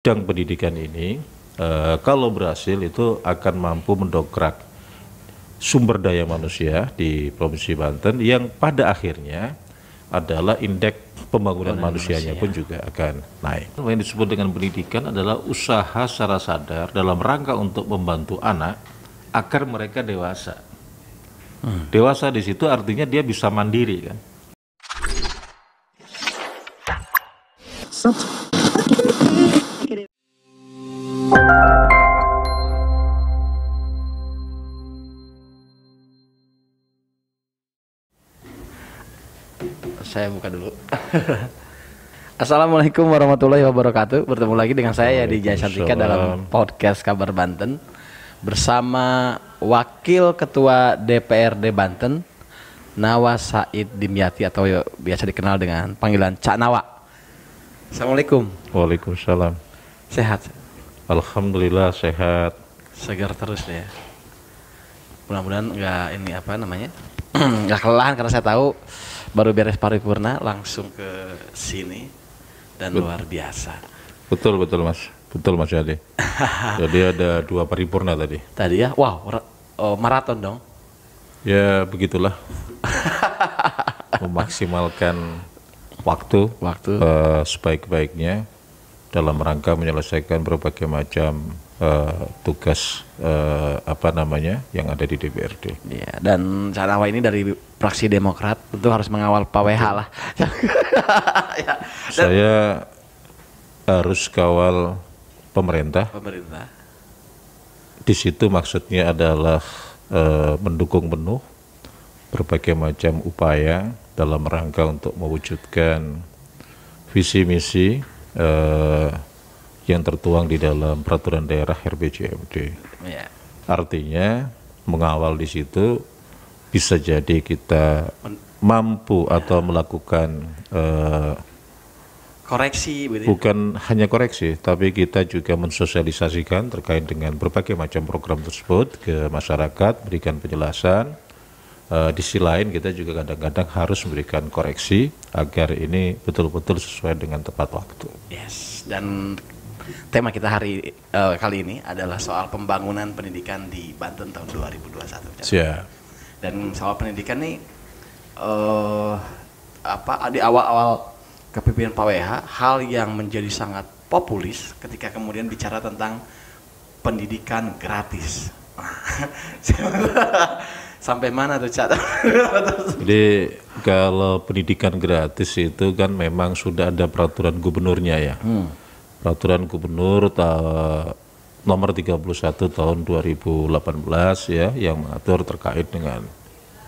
bidang pendidikan ini uh, kalau berhasil itu akan mampu mendokrak sumber daya manusia di Provinsi Banten yang pada akhirnya adalah indeks pembangunan, pembangunan manusianya pun juga akan naik. Yang disebut dengan pendidikan adalah usaha secara sadar dalam rangka untuk membantu anak agar mereka dewasa. Hmm. Dewasa di situ artinya dia bisa mandiri kan. Subscribe saya buka dulu. Assalamualaikum warahmatullahi wabarakatuh. Bertemu lagi dengan saya ya di Jaya dalam podcast Kabar Banten bersama Wakil Ketua DPRD Banten Nawa Said Dimyati atau ya, biasa dikenal dengan panggilan Cak Nawa. Assalamualaikum. Waalaikumsalam. Sehat. Alhamdulillah sehat. Segar terus ya. Mudah-mudahan nggak ini apa namanya nggak kelelahan karena saya tahu baru beres paripurna langsung ke sini dan betul. luar biasa. Betul betul mas, betul mas Yadi. Jadi ada dua paripurna tadi. Tadi ya, wow oh, maraton dong. Ya begitulah. Memaksimalkan waktu, waktu uh, sebaik-baiknya dalam rangka menyelesaikan berbagai macam uh, tugas uh, apa namanya yang ada di DPRD. Iya, dan cara ini dari fraksi Demokrat tentu harus mengawal Pak WH lah. ya, dan, Saya harus kawal pemerintah. Pemerintah. Di situ maksudnya adalah uh, mendukung penuh berbagai macam upaya dalam rangka untuk mewujudkan visi misi eh, yang tertuang di dalam peraturan daerah RBJMD. Yeah. Artinya mengawal di situ bisa jadi kita mampu atau ya. melakukan eh, koreksi begitu. bukan hanya koreksi tapi kita juga mensosialisasikan terkait dengan berbagai macam program tersebut ke masyarakat berikan penjelasan uh, di sisi lain kita juga kadang-kadang harus memberikan koreksi agar ini betul-betul sesuai dengan tepat waktu. Yes, dan tema kita hari uh, kali ini adalah soal pembangunan pendidikan di Banten tahun 2021. Siap. Yeah. Dan soal pendidikan ini uh, eh, apa di awal-awal kepemimpinan Pak WH hal yang menjadi sangat populis ketika kemudian bicara tentang pendidikan gratis. Nah, sampai mana tuh cat? Jadi kalau pendidikan gratis itu kan memang sudah ada peraturan gubernurnya ya. Hmm. Peraturan gubernur ta nomor 31 tahun 2018 ya yang mengatur terkait dengan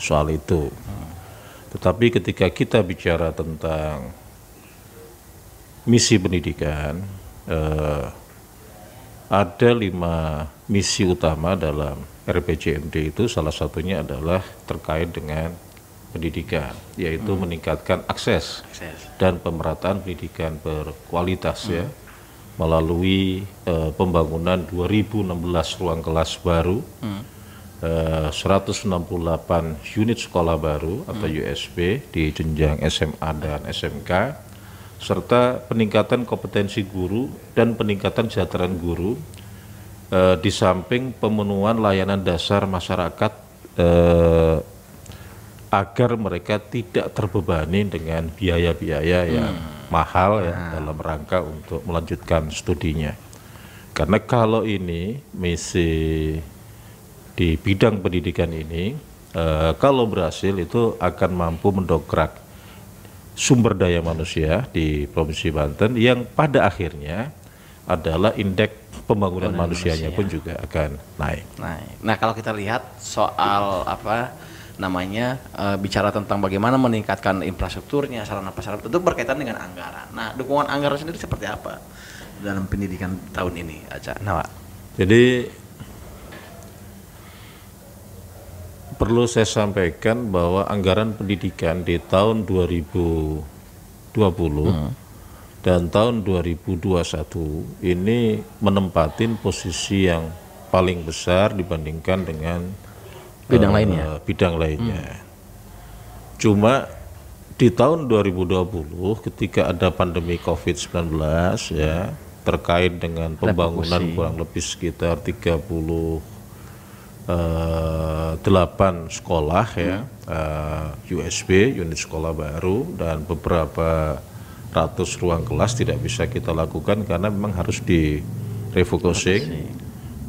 soal itu. Tetapi ketika kita bicara tentang misi pendidikan, eh, ada lima misi utama dalam RPJMD itu salah satunya adalah terkait dengan pendidikan, yaitu hmm. meningkatkan akses, akses dan pemerataan pendidikan berkualitas ya. hmm. ya melalui uh, pembangunan 2016 ruang kelas baru, hmm. Eh, uh, 168 unit sekolah baru atau hmm. USB di jenjang SMA dan SMK, serta peningkatan kompetensi guru dan peningkatan kesejahteraan guru eh, di samping pemenuhan layanan dasar masyarakat eh, agar mereka tidak terbebani dengan biaya-biaya yang hmm. mahal ya hmm. dalam rangka untuk melanjutkan studinya. Karena kalau ini misi di bidang pendidikan ini eh, kalau berhasil itu akan mampu mendongkrak sumber daya manusia di Provinsi Banten yang pada akhirnya adalah indeks pembangunan manusianya manusia. pun juga akan naik. Naik. Nah, kalau kita lihat soal apa namanya e, bicara tentang bagaimana meningkatkan infrastrukturnya, sarana prasarana itu berkaitan dengan anggaran. Nah, dukungan anggaran sendiri seperti apa dalam pendidikan tahun ini, Aca? Nah, Pak. Jadi perlu saya sampaikan bahwa anggaran pendidikan di tahun 2020 hmm dan tahun 2021 ini menempatin posisi yang paling besar dibandingkan dengan bidang uh, lainnya. Bidang lainnya. Hmm. Cuma di tahun 2020 ketika ada pandemi COVID-19 ya terkait dengan pembangunan kurang lebih sekitar 30 uh, eh, sekolah ya, hmm. ya uh, eh, USB unit sekolah baru dan beberapa ratus ruang kelas tidak bisa kita lakukan karena memang harus di refocusing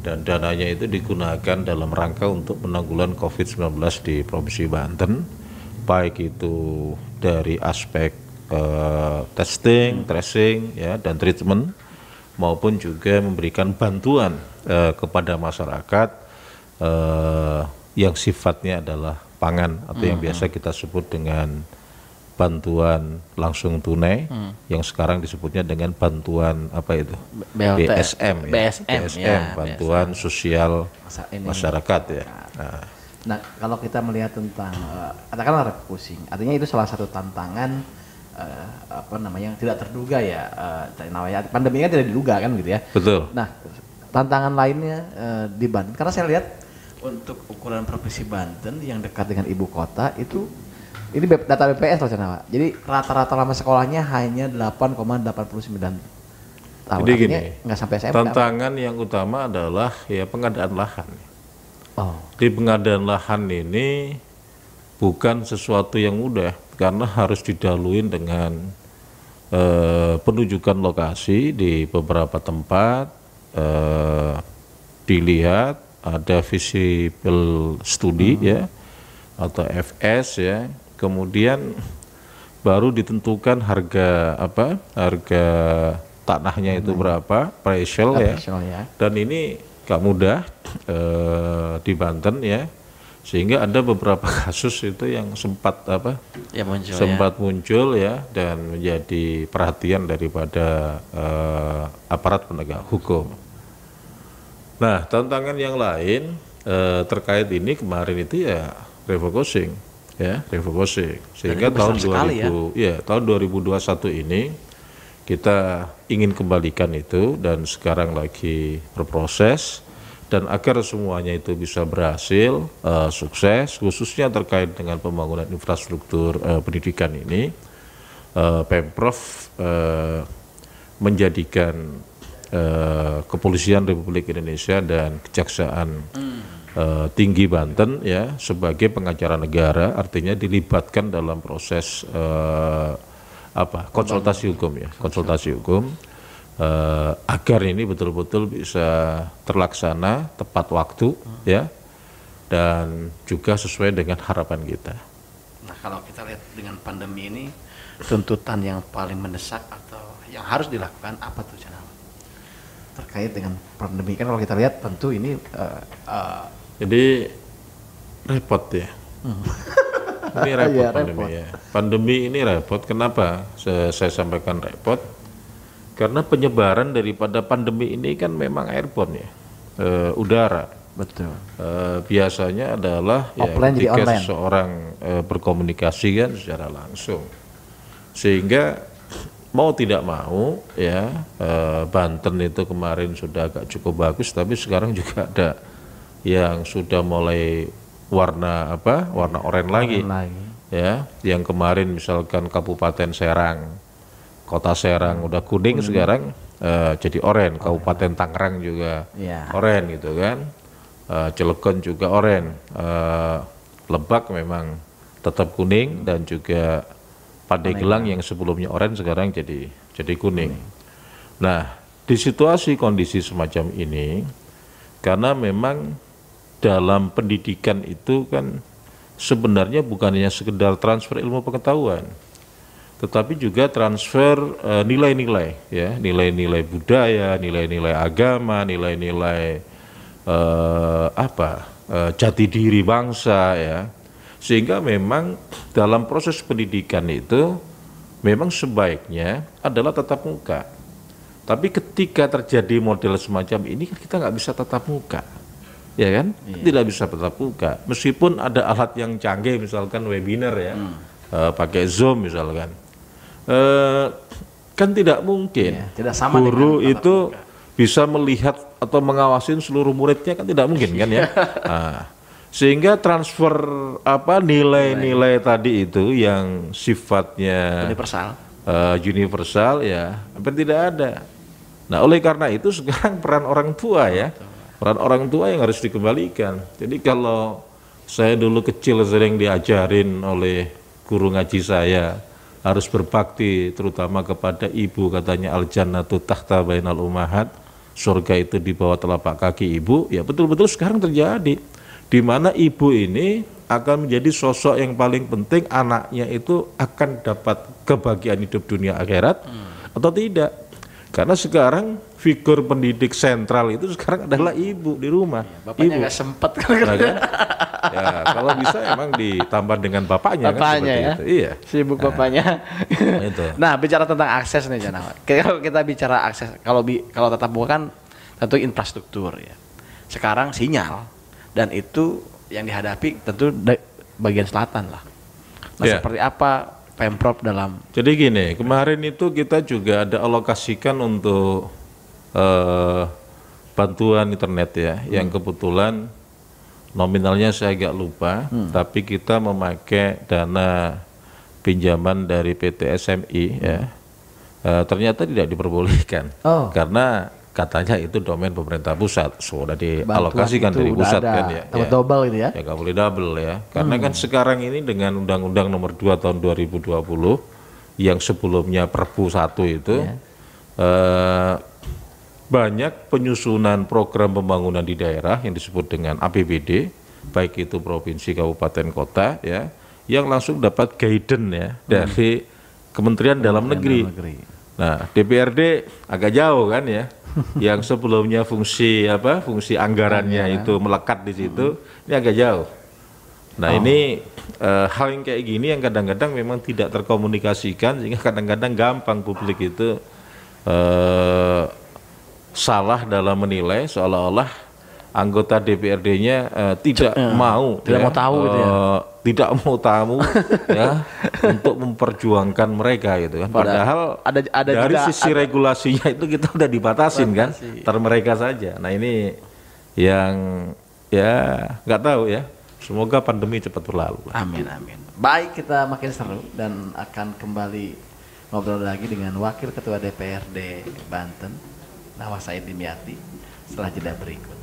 dan dananya itu digunakan dalam rangka untuk penanggulan COVID-19 di Provinsi Banten baik itu dari aspek uh, testing, tracing ya dan treatment maupun juga memberikan bantuan uh, kepada masyarakat uh, yang sifatnya adalah pangan atau yang biasa kita sebut dengan bantuan langsung tunai hmm. yang sekarang disebutnya dengan bantuan apa itu BLT, BSM ya. BSM, BSM ya, bantuan BSM. sosial masyarakat ya. Nah. nah. nah, kalau kita melihat tentang uh, katakanlah refocusing, artinya itu salah satu tantangan uh, apa namanya yang tidak terduga ya uh, pandemi kan tidak diduga kan gitu ya. Betul. Nah, tantangan lainnya uh, di Banten karena saya lihat untuk ukuran provinsi Banten yang dekat dengan ibu kota itu ini data BPS loh pak. Jadi rata-rata lama sekolahnya hanya 8,89 tahun. Jadi gini, nggak sampai SMA. Tantangan apa? yang utama adalah ya pengadaan lahan. Oh. Di pengadaan lahan ini bukan sesuatu yang mudah karena harus didaluin dengan eh, penunjukan lokasi di beberapa tempat, eh, dilihat ada visible study hmm. ya atau FS ya kemudian baru ditentukan harga apa harga tanahnya itu hmm. berapa appraisal ya. ya dan ini gak mudah e, di Banten ya sehingga ada beberapa kasus itu yang sempat apa ya muncul, ya. sempat ya. muncul ya dan menjadi perhatian daripada e, aparat penegak hukum nah tantangan yang lain e, terkait ini kemarin itu ya refocusing ya refocusing sehingga tahun 2000 ya. ya tahun 2021 ini kita ingin kembalikan itu dan sekarang lagi berproses dan agar semuanya itu bisa berhasil uh, sukses khususnya terkait dengan pembangunan infrastruktur uh, pendidikan ini uh, Pemprov uh, menjadikan uh, Kepolisian Republik Indonesia dan Kejaksaan hmm Eh, tinggi Banten ya sebagai pengacara negara artinya dilibatkan dalam proses uh, apa konsultasi hukum ya konsultasi hukum uh, agar ini betul-betul bisa terlaksana tepat waktu ya dan juga sesuai dengan harapan kita. Nah kalau kita lihat dengan pandemi ini tuntutan yang paling mendesak atau yang harus dilakukan apa tuh channel terkait dengan pandemi kan kalau kita lihat tentu ini uh, jadi repot ya. Hmm. ini iya, repot ya, pandemi ya. Pandemi ini repot. Kenapa saya, saya sampaikan repot? Karena penyebaran daripada pandemi ini kan memang airborne ya, e, udara. Betul. E, biasanya adalah ya, Offline ya, ketika seseorang e, berkomunikasi kan secara langsung, sehingga mau tidak mau ya e, Banten itu kemarin sudah agak cukup bagus, tapi sekarang juga ada yang sudah mulai warna apa warna oranye lagi, lagi ya yang kemarin misalkan Kabupaten Serang kota Serang udah kuning, hmm. sekarang uh, jadi oranye Kabupaten Tangerang juga ya. oranye gitu kan uh, Cilegon juga oranye uh, Lebak memang tetap kuning hmm. dan juga Pandeglang yang sebelumnya oranye sekarang jadi jadi kuning. kuning. Nah, di situasi kondisi semacam ini karena memang dalam pendidikan itu kan sebenarnya bukan hanya sekedar transfer ilmu pengetahuan tetapi juga transfer eh, nilai-nilai uh, ya nilai-nilai budaya nilai-nilai agama nilai-nilai uh, apa uh, jati diri bangsa ya sehingga memang dalam proses pendidikan itu memang sebaiknya adalah tatap muka. Tapi ketika terjadi model semacam ini kan kita nggak bisa tatap muka ya kan iya. tidak bisa tetap buka meskipun ada alat yang canggih misalkan webinar ya hmm. uh, pakai zoom misalkan uh, kan tidak mungkin iya, tidak sama guru itu buka. bisa melihat atau mengawasin seluruh muridnya kan tidak mungkin kan ya nah, sehingga transfer apa nilai-nilai tadi itu yang sifatnya universal uh, universal ya hampir tidak ada nah oleh karena itu sekarang peran orang tua ya peran orang tua yang harus dikembalikan. Jadi kalau saya dulu kecil sering diajarin oleh guru ngaji saya harus berbakti terutama kepada ibu katanya al jannatu tahta bainal umahat surga itu di bawah telapak kaki ibu ya betul-betul sekarang terjadi di mana ibu ini akan menjadi sosok yang paling penting anaknya itu akan dapat kebahagiaan hidup dunia akhirat hmm. atau tidak karena sekarang figur pendidik sentral itu sekarang adalah iya. ibu di rumah. Iya, bapaknya ibu. gak sempat Nah, iya kan? ya, kalau bisa emang ditambah dengan bapaknya. Kan bapaknya kan, ya. Itu. Iya. Sibuk nah, bapaknya. Nah bicara tentang akses nih Jana. Kalau kita bicara akses, kalau bi kalau tetap buka kan tentu infrastruktur ya. Sekarang sinyal dan itu yang dihadapi tentu bagian selatan lah. Nah yeah. seperti apa Pemprov dalam. Jadi gini, kemarin itu kita juga ada alokasikan untuk uh, bantuan internet ya, hmm. yang kebetulan nominalnya saya agak lupa, hmm. tapi kita memakai dana pinjaman dari PT SMI ya. Uh, ternyata tidak diperbolehkan oh. karena katanya itu domain pemerintah pusat sudah dialokasikan dari pusat kan ya, ya double ini gitu ya ya nggak boleh double ya karena kan hmm. kan sekarang ini dengan undang-undang nomor 2 tahun 2020 yang sebelumnya Perpu satu itu yeah. eh, banyak penyusunan program pembangunan di daerah yang disebut dengan APBD baik itu provinsi kabupaten kota ya yang langsung dapat guidance ya hmm. dari Kementerian, Kementerian Dalam Negeri. Dalam Negeri. Nah, DPRD agak jauh kan ya yang sebelumnya fungsi apa fungsi anggarannya Anggaran. itu melekat di situ hmm. ini agak jauh. Nah oh. ini e, hal yang kayak gini yang kadang-kadang memang tidak terkomunikasikan sehingga kadang-kadang gampang publik itu e, salah dalam menilai seolah-olah anggota DPRD-nya e, eh, tidak C mau tidak ya, mau tahu gitu ya tidak mau tamu ya untuk memperjuangkan mereka gitu kan. Padahal ada ada dari juga, sisi ada, regulasinya itu kita udah dibatasin kan ter mereka saja. Nah, ini yang ya nggak tahu ya. Semoga pandemi cepat berlalu. Amin amin. Baik, kita makin seru dan akan kembali ngobrol lagi dengan Wakil Ketua DPRD Banten, Nawasaid Dimyati setelah jeda berikut.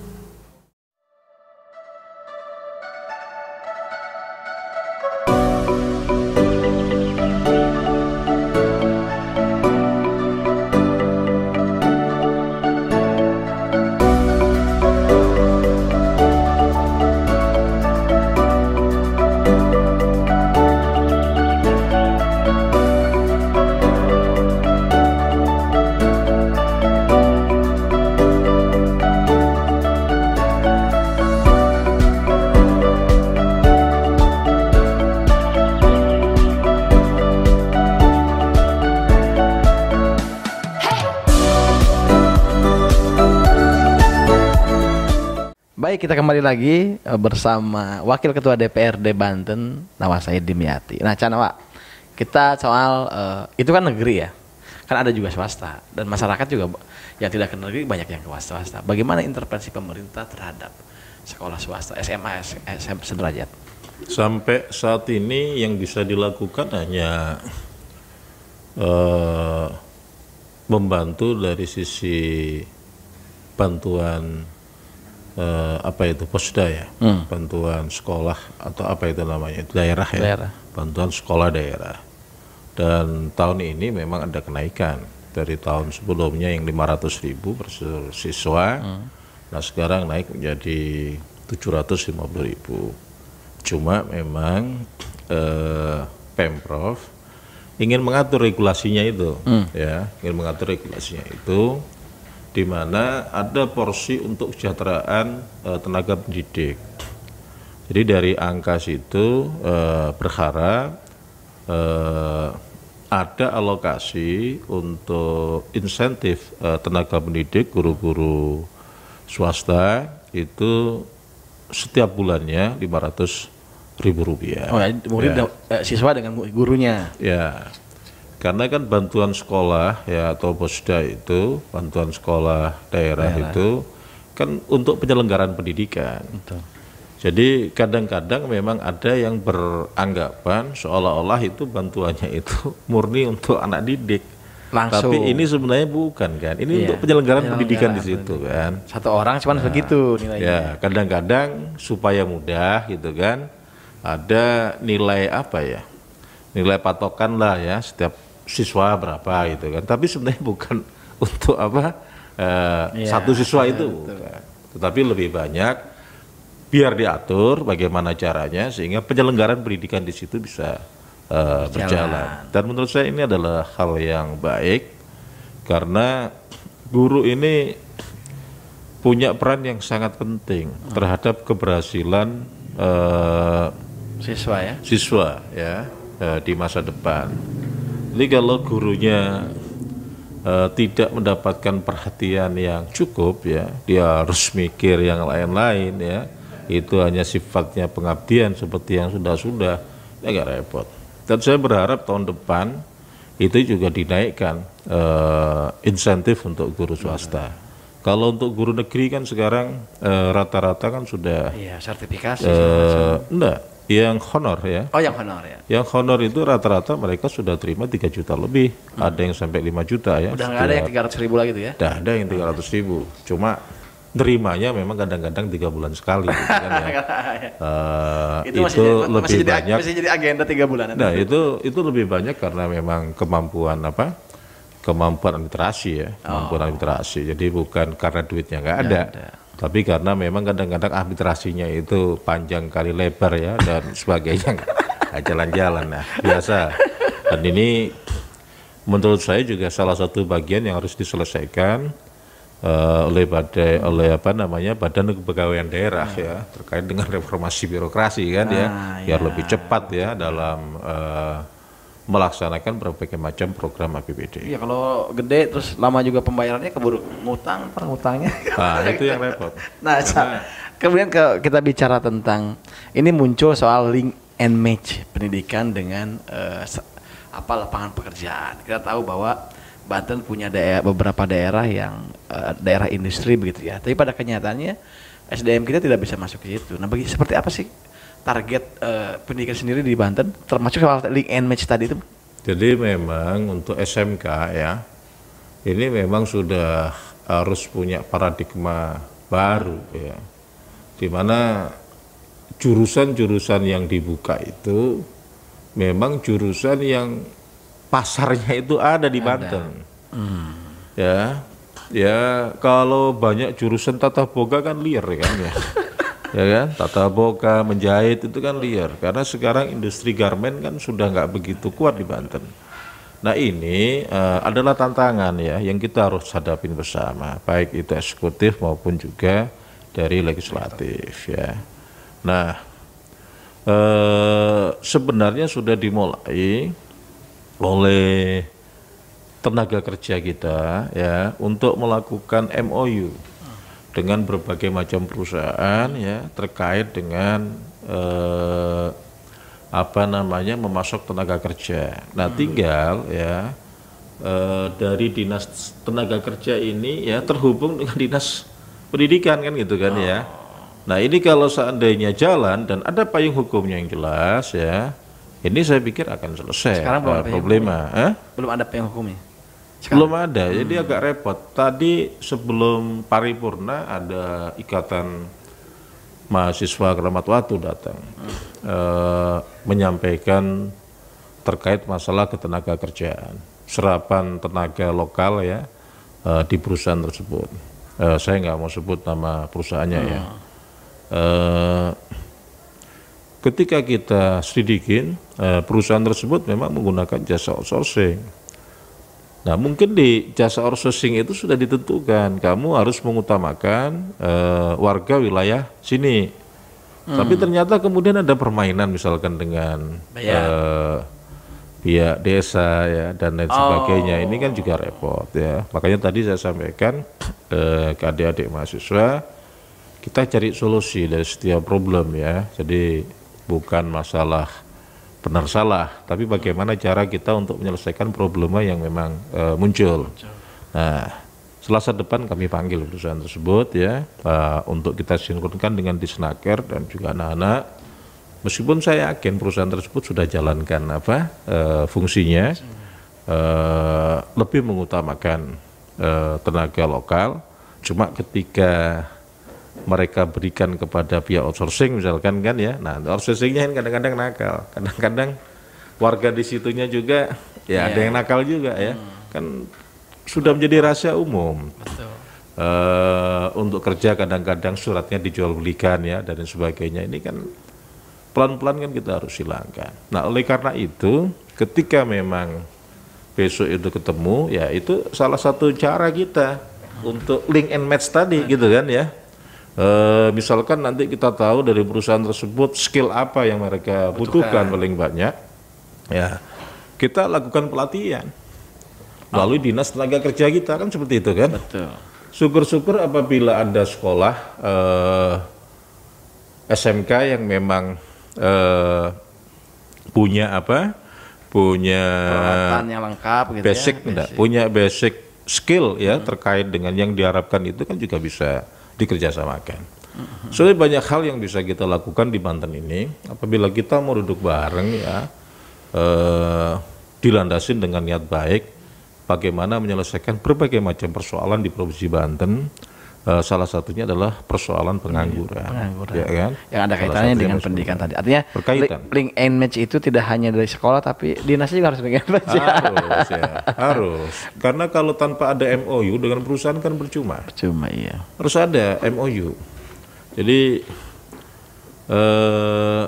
kita kembali lagi eh, bersama Wakil Ketua DPRD Banten, Nawasai Dimyati. Nah, Canawa, kita soal uh, itu kan negeri ya, kan ada juga swasta dan masyarakat juga yang tidak ke negeri banyak yang ke swasta. Bagaimana intervensi pemerintah terhadap sekolah swasta SMA SM sederajat? Sampai saat ini yang bisa dilakukan hanya uh, membantu dari sisi bantuan eh, apa itu posda ya hmm. bantuan sekolah atau apa itu namanya daerah ya daerah. bantuan sekolah daerah dan tahun ini memang ada kenaikan dari tahun sebelumnya yang 500 ribu per siswa hmm. nah sekarang naik menjadi 750 ribu cuma memang eh, pemprov ingin mengatur regulasinya itu hmm. ya ingin mengatur regulasinya itu di mana ada porsi untuk kesejahteraan uh, tenaga pendidik. Jadi dari angka situ uh, berharap uh, ada alokasi untuk insentif uh, tenaga pendidik guru-guru swasta itu setiap bulannya 500 ribu rupiah. Oh, murid ya. ya. siswa dengan gurunya. Ya karena kan bantuan sekolah ya atau posda itu bantuan sekolah daerah, daerah. itu kan untuk penyelenggaraan pendidikan. Betul. Jadi kadang-kadang memang ada yang beranggapan seolah-olah itu bantuannya itu murni untuk anak didik. Langsung. Tapi ini sebenarnya bukan kan. Ini iya. untuk penyelenggaraan, penyelenggaraan pendidikan di situ kan. Satu orang cuma nah, begitu nilainya. Ya, kadang-kadang supaya mudah gitu kan. Ada nilai apa ya? Nilai patokan lah ya setiap siswa berapa gitu kan tapi sebenarnya bukan untuk apa uh, ya, satu siswa itu bukan. tetapi lebih banyak biar diatur bagaimana caranya sehingga penyelenggaraan pendidikan di situ bisa uh, berjalan. berjalan dan menurut saya ini adalah hal yang baik karena guru ini punya peran yang sangat penting terhadap keberhasilan uh, siswa ya siswa ya uh, di masa depan jadi kalau gurunya uh, tidak mendapatkan perhatian yang cukup ya, dia harus mikir yang lain-lain ya. Itu hanya sifatnya pengabdian seperti yang sudah-sudah, ya agak repot. Dan saya berharap tahun depan itu juga dinaikkan uh, insentif untuk guru swasta. Kalau untuk guru negeri kan sekarang eh, rata-rata uh, kan sudah ya, sertifikasi. Uh, enggak yang honor ya. Oh, yang honor ya. Yang honor itu rata-rata mereka sudah terima 3 juta lebih, hmm. ada yang sampai 5 juta ya. Udah nggak ada yang 300 ribu lagi tuh ya? Udah ada yang 300 ribu, cuma nerimanya memang kadang-kadang 3 bulan sekali gitu kan ya. uh, ya. eh, itu, itu masih, lebih masih jadi, banyak masih jadi agenda 3 bulan nah itu itu lebih banyak karena memang kemampuan apa kemampuan literasi ya oh. kemampuan oh. literasi. jadi bukan karena duitnya nggak ada, Ya, ada tapi karena memang kadang-kadang arbitrasinya itu panjang kali lebar ya dan sebagainya jalan-jalan nah, biasa dan ini menurut saya juga salah satu bagian yang harus diselesaikan uh, oleh badai oleh apa namanya badan kepegawaian daerah ya, ya terkait dengan reformasi birokrasi kan nah, ya ah, biar ya. lebih cepat ya dalam uh, melaksanakan berbagai macam program APBD. Iya kalau gede terus lama juga pembayarannya keburu ngutang, ngutangnya. Nah itu yang repot. Nah Karena... kemudian ke, kita bicara tentang ini muncul soal link and match pendidikan dengan uh, apa lapangan pekerjaan. Kita tahu bahwa Banten punya daerah, beberapa daerah yang uh, daerah industri begitu ya. Tapi pada kenyataannya SDM kita tidak bisa masuk ke situ. Nah, bagi seperti apa sih target uh, pendidikan sendiri di Banten termasuk soal link and match tadi itu? Jadi memang untuk SMK ya ini memang sudah harus punya paradigma baru ya di mana jurusan-jurusan yang dibuka itu memang jurusan yang pasarnya itu ada di ada. Banten hmm. ya ya kalau banyak jurusan tata boga kan liar kan ya ya kan tata boka menjahit itu kan liar karena sekarang industri garmen kan sudah nggak begitu kuat di Banten nah ini uh, adalah tantangan ya yang kita harus hadapin bersama baik itu eksekutif maupun juga dari legislatif ya nah uh, sebenarnya sudah dimulai oleh tenaga kerja kita ya untuk melakukan MOU dengan berbagai macam perusahaan ya terkait dengan eh, apa namanya memasok tenaga kerja. Nah, hmm. tinggal ya eh, dari dinas tenaga kerja ini ya terhubung dengan dinas pendidikan kan gitu kan ya. oh. ya. Nah, ini kalau seandainya jalan dan ada payung hukumnya yang jelas ya, ini saya pikir akan selesai. Sekarang belum eh, ada problema. Ya? Belum ada payung hukumnya sekarang. Belum ada, hmm. jadi agak repot. Tadi sebelum paripurna ada ikatan mahasiswa Keramat Watu datang hmm. e, menyampaikan terkait masalah ketenaga kerjaan, serapan tenaga lokal ya e, di perusahaan tersebut. E, saya nggak mau sebut nama perusahaannya ya. hmm. ya. E, ketika kita sedikit e, perusahaan tersebut memang menggunakan jasa outsourcing Nah, mungkin di jasa outsourcing itu sudah ditentukan, kamu harus mengutamakan uh, warga wilayah sini. Hmm. Tapi ternyata kemudian ada permainan misalkan dengan uh, pihak desa ya dan lain oh. sebagainya. Ini kan juga oh. repot ya. Makanya tadi saya sampaikan uh, ke adik-adik mahasiswa kita cari solusi dari setiap problem ya. Jadi bukan masalah benar salah, tapi bagaimana cara kita untuk menyelesaikan problema yang memang e, muncul. Nah, Selasa depan kami panggil perusahaan tersebut ya e, untuk kita sinkronkan dengan Disnaker dan juga anak-anak. Meskipun saya yakin perusahaan tersebut sudah jalankan apa e, fungsinya e, lebih mengutamakan e, tenaga lokal, cuma ketika mereka berikan kepada pihak outsourcing misalkan kan ya. Nah, outsourcingnya kan kadang-kadang nakal, kadang-kadang warga di situnya juga ya yeah. ada iya. yang nakal juga ya. Hmm. Kan sudah menjadi rahasia umum. Betul. Uh, untuk kerja kadang-kadang suratnya dijual belikan ya dan sebagainya. Ini kan pelan-pelan kan kita harus hilangkan. Nah, oleh karena itu ketika memang besok itu ketemu ya itu salah satu cara kita untuk link and match tadi gitu kan ya e, misalkan nanti kita tahu dari perusahaan tersebut skill apa yang mereka butuhkan, paling banyak, ya kita lakukan pelatihan melalui ah. dinas tenaga kerja kita kan seperti itu kan. Syukur-syukur apabila ada sekolah e, eh, SMK yang memang e, punya apa? Punya peralatan yang lengkap gitu ya, basic, ya. Basic. punya basic skill ya hmm. terkait dengan yang diharapkan itu kan juga bisa dikerjasamakan. Soalnya banyak hal yang bisa kita lakukan di Banten ini apabila kita mau duduk bareng ya eh, dilandasi dengan niat baik bagaimana menyelesaikan berbagai macam persoalan di Provinsi Banten Eh, salah satunya adalah persoalan pengangguran. pengangguran. Ya kan? Yang ada kaitannya dengan pendidikan tadi. Artinya berkaitan. link and match itu tidak hanya dari sekolah tapi dinasnya juga harus link and match. Harus ya. harus. Karena kalau tanpa ada MOU dengan perusahaan kan percuma. Percuma iya. Harus ada MOU. Jadi eh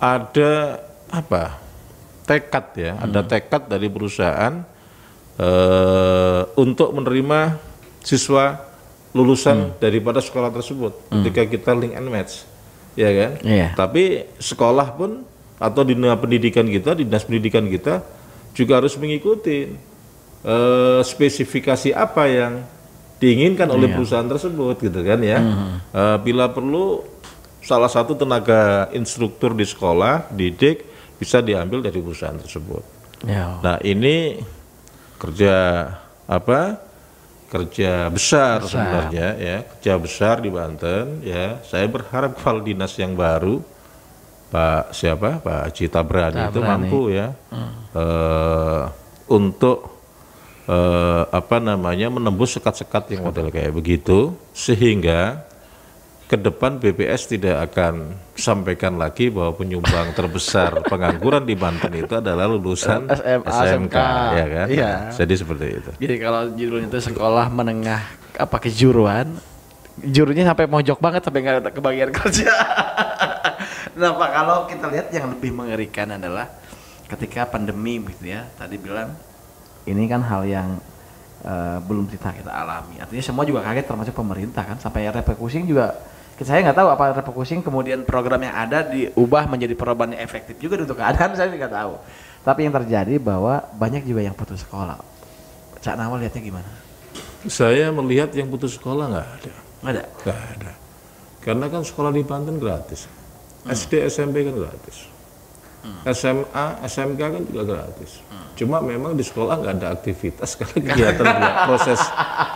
ada apa? tekad ya, hmm. ada tekad dari perusahaan eh untuk menerima siswa lulusan hmm. daripada sekolah tersebut hmm. ketika kita link and match ya kan yeah. tapi sekolah pun atau dinas pendidikan kita di dinas pendidikan kita juga harus mengikuti uh, spesifikasi apa yang diinginkan oleh iya. perusahaan tersebut gitu kan ya hmm. uh, bila perlu salah satu tenaga instruktur di sekolah didik bisa diambil dari perusahaan tersebut yeah. nah ini kerja apa kerja besar, besar. sebenarnya ya kerja besar di Banten ya saya berharap kepala dinas yang baru Pak siapa Pak Cita Berani itu mampu ya hmm. uh, untuk uh, apa namanya menembus sekat-sekat yang model kayak begitu sehingga ke depan BPS tidak akan sampaikan lagi bahwa penyumbang terbesar pengangguran di Banten itu adalah lulusan SMA, SMK, SMK ya kan? Iya. Nah, jadi seperti itu. Jadi kalau judulnya itu sekolah menengah apa kejuruan, jurunya sampai mojok banget sampai nggak ada kebagian kerja. nah Pak kalau kita lihat yang lebih mengerikan adalah ketika pandemi gitu ya tadi bilang ini kan hal yang uh, belum kita kita alami artinya semua juga kaget termasuk pemerintah kan sampai reperkusinya juga saya nggak tahu apa refocusing kemudian program yang ada diubah menjadi program yang efektif juga untuk keadaan saya nggak tahu tapi yang terjadi bahwa banyak juga yang putus sekolah Cak Nawal lihatnya gimana saya melihat yang putus sekolah nggak ada nggak ada nggak ada karena kan sekolah di Banten gratis hmm. SD SMP kan gratis SMA, SMK kan juga gratis. Cuma memang di sekolah nggak ada aktivitas karena iya. kegiatan proses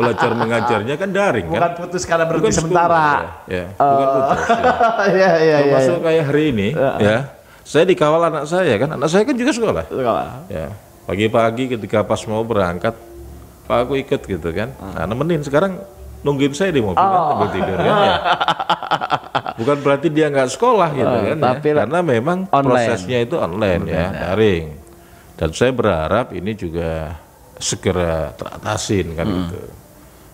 belajar mengajarnya kan daring Bukan kan. Bukan putus karena berhenti Bukan sementara. ya. ya. Bukan oh. putus. Ya. ya, ya, Termasuk ya, ya. kayak hari ini, ya. ya. Saya dikawal anak saya kan, anak saya kan juga sekolah. Sekolah. Ya. Pagi-pagi ketika pas mau berangkat, Pak aku ikut gitu kan. Ah. Nah, nemenin sekarang nungguin saya di mobil oh. kan tidur kan ya. Oh. Bukan berarti dia nggak sekolah gitu oh, kan ya. tapi ya. Karena memang online. prosesnya itu online, ya, ya, daring. Dan saya berharap ini juga segera teratasin kan hmm. gitu.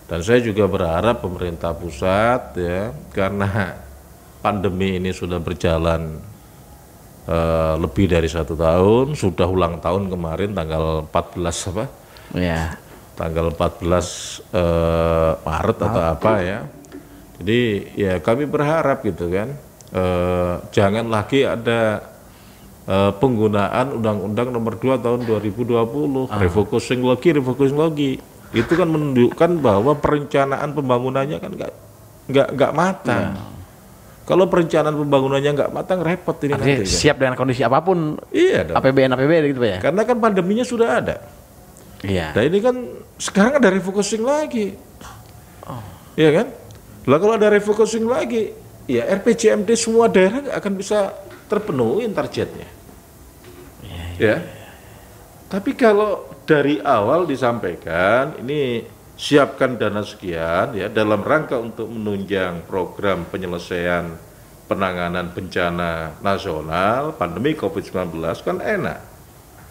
Dan saya juga berharap pemerintah pusat ya karena pandemi ini sudah berjalan uh, lebih dari satu tahun, sudah ulang tahun kemarin tanggal 14 apa? Ya tanggal 14 eh, Maret atau apa ya. Jadi ya kami berharap gitu kan eh, jangan lagi ada eh, penggunaan Undang-Undang Nomor 2 Tahun 2020 ah. refocusing lagi refocusing lagi itu kan menunjukkan bahwa perencanaan pembangunannya kan nggak nggak nggak matang. Ya. Kalau perencanaan pembangunannya nggak matang repot ini Artinya nanti. Kan. Siap kan? dengan kondisi apapun. Iya. Dong. APBN APBN gitu ya. Karena kan pandeminya sudah ada. Iya. Nah ini kan sekarang ada refocusing lagi. Oh. Iya kan? Lah kalau ada refocusing lagi, ya RPJMD semua daerah akan bisa terpenuhi targetnya. Iya, iya. Ya. ya. Tapi kalau dari awal disampaikan ini siapkan dana sekian ya dalam rangka untuk menunjang program penyelesaian penanganan bencana nasional pandemi Covid-19 kan enak.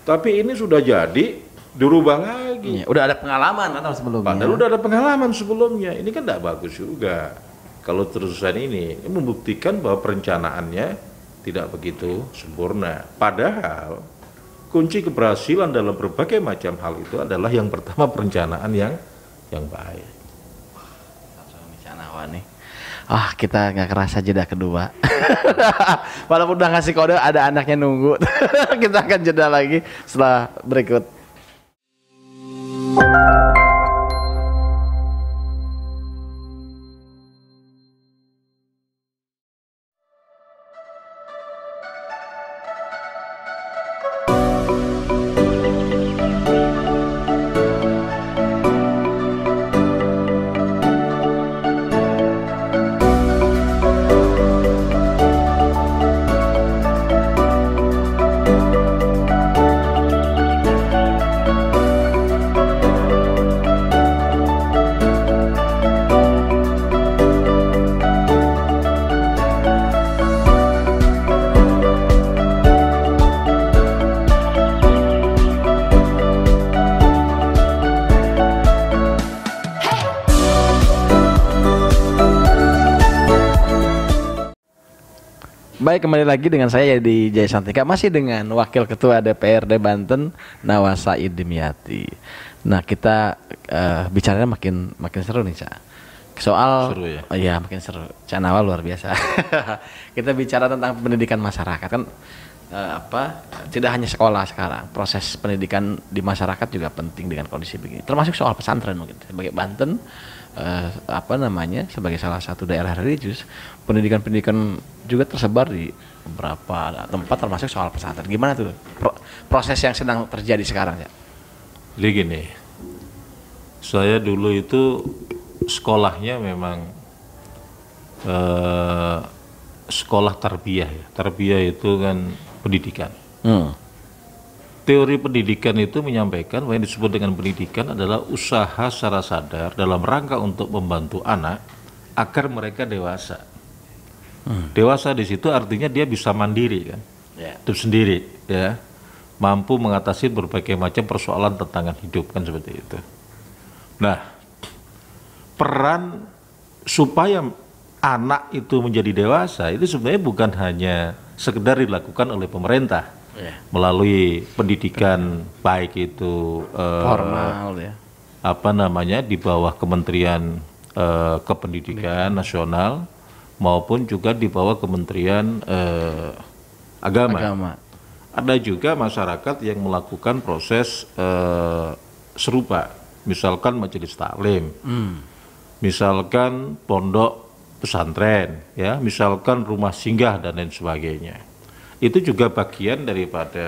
Tapi ini sudah jadi dirubah lagi. Ya, udah ada pengalaman atau sebelumnya. Padahal udah ada pengalaman sebelumnya. Ini kan tidak bagus juga. Kalau terusan ini, ini membuktikan bahwa perencanaannya tidak begitu sempurna. Padahal kunci keberhasilan dalam berbagai macam hal itu adalah yang pertama perencanaan yang yang baik. Ah oh, kita nggak kerasa jeda kedua. Walaupun udah ngasih kode ada anaknya nunggu. kita akan jeda lagi setelah berikut. Música baik kembali lagi dengan saya di Jaya Santika masih dengan Wakil Ketua DPRD Banten Nawasa Idimiyati. Nah kita uh, bicaranya makin makin seru nih cak. Soal seru ya? Oh, iya makin seru. Cak Nawal luar biasa. kita bicara tentang pendidikan masyarakat kan uh, apa tidak hanya sekolah sekarang proses pendidikan di masyarakat juga penting dengan kondisi begini termasuk soal pesantren mungkin sebagai Banten eh, apa namanya sebagai salah satu daerah religius pendidikan-pendidikan juga tersebar di beberapa tempat termasuk soal pesantren. Gimana tuh pro proses yang sedang terjadi sekarang ya? Jadi gini, saya dulu itu sekolahnya memang eh, sekolah terbiah ya. Terbiah itu kan pendidikan. Hmm. Teori pendidikan itu menyampaikan bahwa yang disebut dengan pendidikan adalah usaha secara sadar dalam rangka untuk membantu anak agar mereka dewasa Hmm. Dewasa di situ artinya dia bisa mandiri kan, yeah. hidup sendiri, ya, mampu mengatasi berbagai macam persoalan tantangan hidup kan seperti itu. Nah, peran supaya anak itu menjadi dewasa itu sebenarnya bukan hanya sekedar dilakukan oleh pemerintah yeah. melalui pendidikan baik itu eh, formal ya apa namanya di bawah Kementerian uh, Kependidikan Pendidikan. Nasional maupun juga di bawah Kementerian eh, Agama. Agama. Ada juga masyarakat yang melakukan proses eh, serupa, misalkan majelis taklim, hmm. misalkan pondok pesantren, ya, misalkan rumah singgah dan lain sebagainya. Itu juga bagian daripada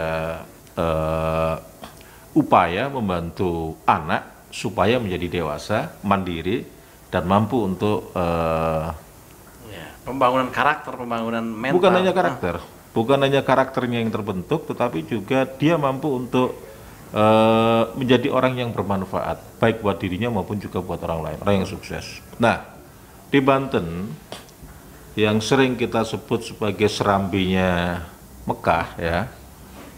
eh, upaya membantu anak supaya menjadi dewasa, mandiri, dan mampu untuk uh, pembangunan karakter, pembangunan mental. Bukan hanya nah. karakter, ah. bukan hanya karakternya yang terbentuk, tetapi juga dia mampu untuk uh, menjadi orang yang bermanfaat, baik buat dirinya maupun juga buat orang lain, orang yang sukses. Nah, di Banten yang sering kita sebut sebagai serambinya Mekah ya,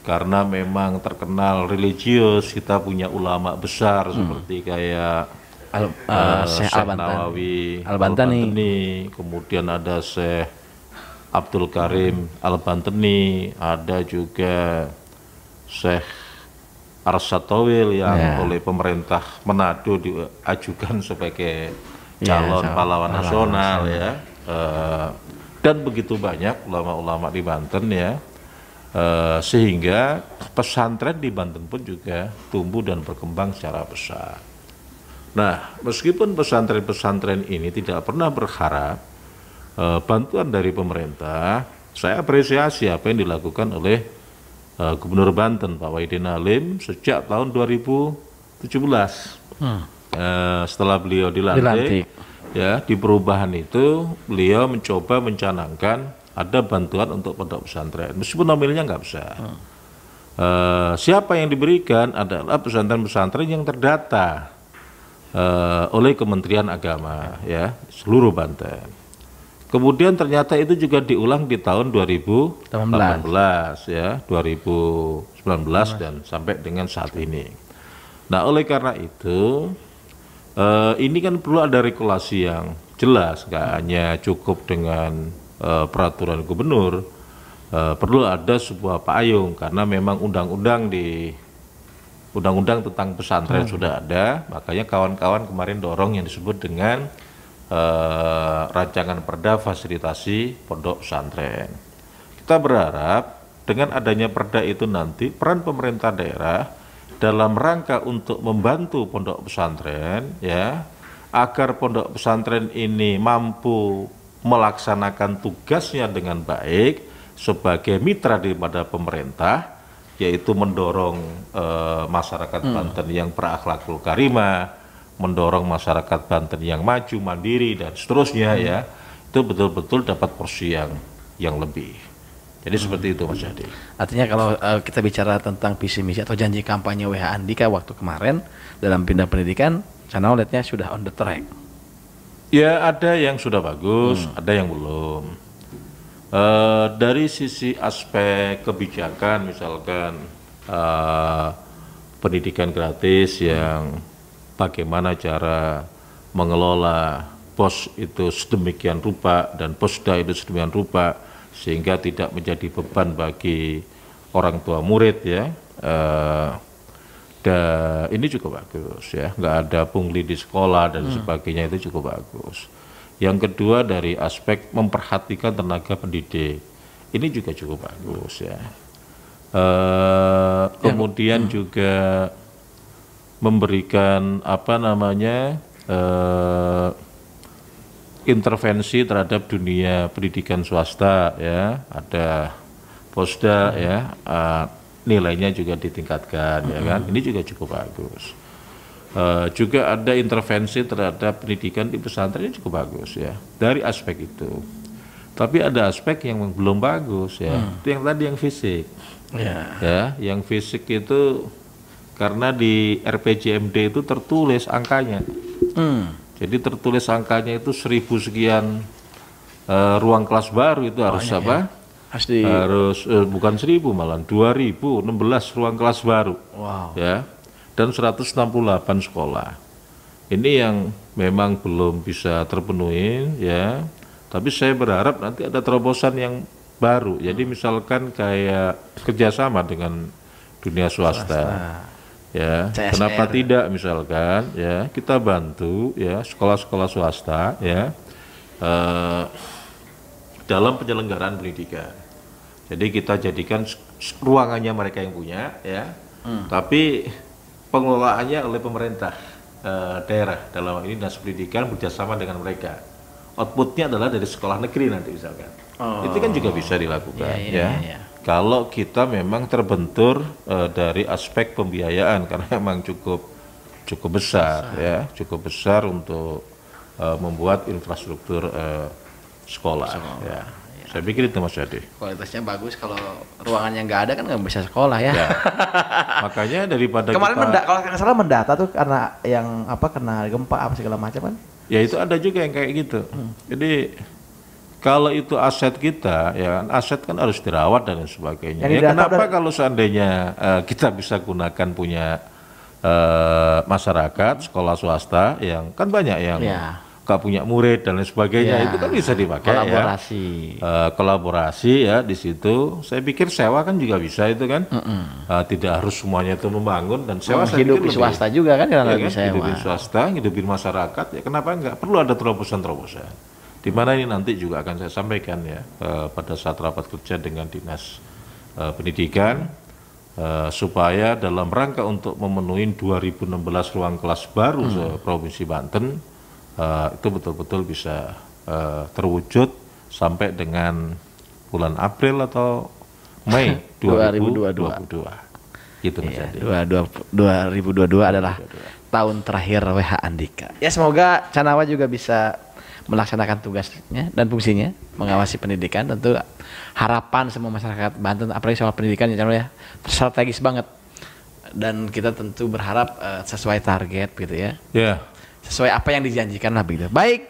karena memang terkenal religius, kita punya ulama besar hmm. seperti kayak Al uh, Syekh Al Bantan. Nawawi Al Bantani. Al -Bantani. kemudian ada Syekh Abdul Karim Al Bantani, ada juga Syekh Arsatowil yang yeah. oleh pemerintah Manado diajukan sebagai ya, calon yeah, pahlawan nasional ya. Uh, dan begitu banyak ulama-ulama di Banten ya. Uh, sehingga pesantren di Banten pun juga tumbuh dan berkembang secara besar. Nah, meskipun pesantren-pesantren ini tidak pernah berharap e, bantuan dari pemerintah, saya apresiasi apa yang dilakukan oleh e, Gubernur Banten Pak Waidin Alim sejak tahun 2017. Hmm. E, setelah beliau dilantik, dilantik, ya di perubahan itu beliau mencoba mencanangkan ada bantuan untuk pondok pesantren, meskipun nominalnya nggak besar. Hmm. E, siapa yang diberikan adalah pesantren-pesantren yang terdata uh, oleh Kementerian Agama ya seluruh Banten. Kemudian ternyata itu juga diulang di tahun 2018 ya, 2019 dan sampai dengan saat ini. Nah, oleh karena itu uh, ini kan perlu ada regulasi yang jelas, nggak hanya cukup dengan uh, peraturan gubernur, uh, perlu ada sebuah payung karena memang undang-undang di undang-undang tentang pesantren hmm. sudah ada, makanya kawan-kawan kemarin dorong yang disebut dengan uh, rancangan perda fasilitasi pondok pesantren. Kita berharap dengan adanya perda itu nanti peran pemerintah daerah dalam rangka untuk membantu pondok pesantren ya agar pondok pesantren ini mampu melaksanakan tugasnya dengan baik sebagai mitra daripada pemerintah yaitu mendorong uh, masyarakat hmm. Banten yang berakhlakul karimah, mendorong masyarakat Banten yang maju, mandiri dan seterusnya hmm. ya. Itu betul-betul dapat porsi yang yang lebih. Jadi hmm. seperti itu Mas Jadi. Artinya kalau uh, kita bicara tentang visi misi atau janji kampanye WH Andika waktu kemarin dalam pindah pendidikan, channel lihatnya sudah on the track. Ya ada yang sudah bagus, hmm. ada yang belum Uh, dari sisi aspek kebijakan misalkan uh, pendidikan gratis yang bagaimana cara mengelola pos itu sedemikian rupa dan posda itu sedemikian rupa sehingga tidak menjadi beban bagi orang tua murid ya uh, da, ini cukup bagus ya nggak ada pungli di sekolah dan hmm. sebagainya itu cukup bagus yang kedua dari aspek memperhatikan tenaga pendidik. Ini juga cukup bagus ya. Uh, kemudian hmm. juga memberikan apa namanya uh, intervensi terhadap dunia pendidikan swasta ya ada posda hmm. ya uh, nilainya juga ditingkatkan ya hmm. ya kan ini juga cukup bagus Uh, juga ada intervensi terhadap pendidikan di pesantren cukup bagus ya dari aspek itu. Tapi ada aspek yang belum bagus ya. Hmm. Itu yang tadi yang fisik. Yeah. Ya, yang fisik itu karena di RPJMD itu tertulis angkanya. Hmm. Jadi tertulis angkanya itu seribu sekian uh, ruang kelas baru itu harus apa? Ya. Harus, harus eh, bukan seribu malah dua ribu enam belas ruang kelas baru. Wow. Ya dan 168 sekolah. Ini yang memang belum bisa terpenuhi ya. Tapi saya berharap nanti ada terobosan yang baru. Jadi misalkan kayak kerjasama dengan dunia swasta. swasta ya CSR. kenapa tidak misalkan ya kita bantu ya sekolah-sekolah swasta ya uh, dalam penyelenggaraan pendidikan jadi kita jadikan ruangannya mereka yang punya ya hmm. tapi pengelolaannya oleh pemerintah e, daerah dalam ini dinas pendidikan bekerjasama dengan mereka outputnya adalah dari sekolah negeri nanti misalkan oh. itu kan juga bisa dilakukan yeah, yeah, ya yeah, kalau kita memang terbentur e, dari aspek pembiayaan karena memang cukup cukup besar, besar. ya cukup besar untuk e, membuat infrastruktur e, sekolah, sekolah. Ya. Saya pikir itu Mas Ade. Kualitasnya bagus kalau ruangannya nggak ada kan nggak bisa sekolah ya. ya. Makanya daripada kemarin kita... menda, kalau nggak salah mendata tuh karena yang apa kena gempa apa segala macam kan? Ya itu ada juga yang kayak gitu. Hmm. Jadi kalau itu aset kita, ya aset kan harus dirawat dan sebagainya. Yang ya kenapa kalau seandainya uh, kita bisa gunakan punya uh, masyarakat, sekolah swasta yang kan banyak yang ya suka punya murid dan lain sebagainya ya, itu kan bisa dipakai ya. kolaborasi ya. Uh, kolaborasi ya di situ saya pikir sewa kan juga bisa itu kan Uh, tidak harus semuanya itu membangun dan sewa oh, saya hidup lebih, swasta juga kan kalau ya, kan? sewa hidupin swasta hidupin masyarakat ya kenapa nggak perlu ada terobosan-terobosan di mana ini nanti juga akan saya sampaikan ya uh, pada saat rapat kerja dengan dinas uh, pendidikan Uh, supaya dalam rangka untuk memenuhi 2016 ruang kelas baru hmm. provinsi Banten uh, itu betul-betul bisa uh, terwujud sampai dengan bulan April atau Mei 2022. 2022. Gitu iya, 22, 2022 adalah 2022. tahun terakhir WH Andika. Ya semoga Canawa juga bisa melaksanakan tugasnya dan fungsinya mengawasi pendidikan tentu harapan semua masyarakat Banten apalagi soal pendidikan ya Canawa ya strategis banget dan kita tentu berharap uh, sesuai target gitu ya. Ya, sesuai apa yang dijanjikan lah begitu. Baik,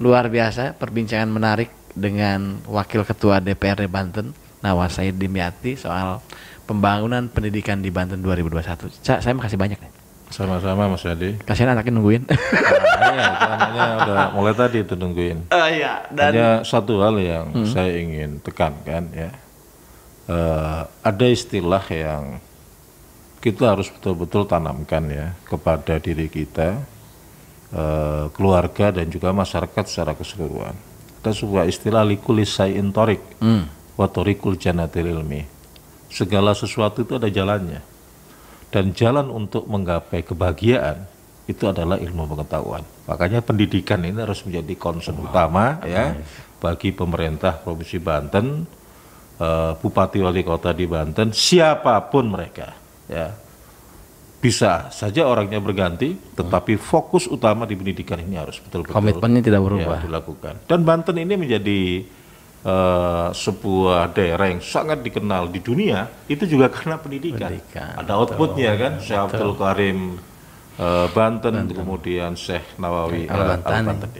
luar biasa perbincangan menarik dengan Wakil Ketua DPRD Banten Nawasaid Dimyati soal pembangunan pendidikan di Banten 2021. Cak, saya makasih banyak nih. Sama-sama Mas Yadi. Kasihan anaknya nungguin. Nah, ya, udah mulai tadi itu nungguin. Uh, ya, dan... Hanya satu hal yang hmm. saya ingin tekankan ya. Uh, ada istilah yang kita harus betul-betul tanamkan ya kepada diri kita Eh, keluarga dan juga masyarakat secara keseluruhan. Kita sebuah istilah likulis sayin torik, hmm. watorikul janatil ilmi. Segala sesuatu itu ada jalannya. Dan jalan untuk menggapai kebahagiaan itu adalah ilmu pengetahuan. Makanya pendidikan ini harus menjadi concern oh, utama ya bagi pemerintah Provinsi Banten, uh, Bupati Wali Kota di Banten, siapapun mereka ya bisa saja orangnya berganti, tetapi fokus utama di pendidikan ini harus betul-betul komitmennya tidak ya, berubah ya, dilakukan. Dan Banten ini menjadi uh, sebuah daerah yang sangat dikenal di dunia itu juga karena pendidikan. pendidikan Ada outputnya kan, Syekh Abdul Karim uh, Banten, Banten, kemudian Syekh Nawawi eh, Al Bantani, Al Banten.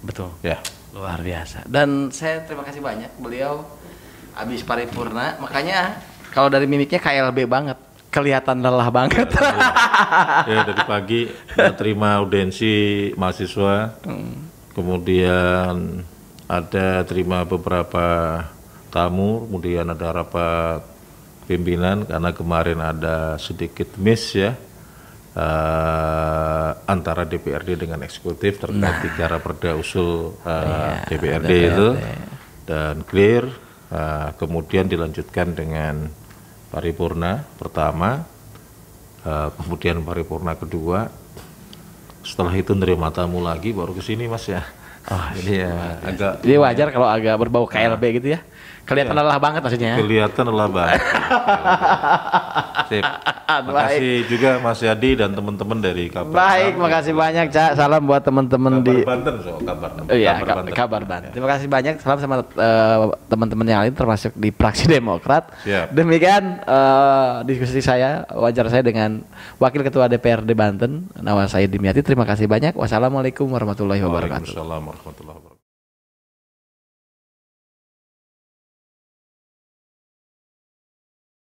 Betul. Ya. Luar biasa. Dan saya terima kasih banyak beliau habis paripurna, makanya kalau dari mimiknya KLB banget kelihatan lelah banget. Iya, iya. ya dari pagi terima audensi mahasiswa, hmm. kemudian ada terima beberapa tamu, kemudian ada rapat pimpinan karena kemarin ada sedikit miss ya uh, antara DPRD dengan eksekutif terkait nah. bicara perda usul uh, eh, ya, DPRD, DPRD itu dan clear uh, kemudian dilanjutkan dengan paripurna pertama, eh, kemudian paripurna kedua. Setelah itu nerima tamu lagi baru ke sini Mas ya. Oh, ini ya agak. Jadi wajar kalau agak berbau KLB gitu ya. Kelihatan ya. lelah banget maksudnya. Ya? Kelihatan lelah banget. Sip. Makasih kasih juga Mas Yadi dan teman-teman dari Kabar. Baik, terima makasih banyak Cak. Salam buat teman-teman di Banten so, kabar. Oh, iya, kabar, Banten. kabar Banten. Iya. Terima kasih banyak. Salam sama uh, teman-teman yang lain termasuk di Praksi Demokrat. Siap. Demikian uh, diskusi saya wajar saya dengan Wakil Ketua DPRD Banten Nawas Said Dimyati. Terima kasih banyak. Wassalamualaikum warahmatullahi wabarakatuh. Waalaikumsalam warahmatullahi wabarakatuh.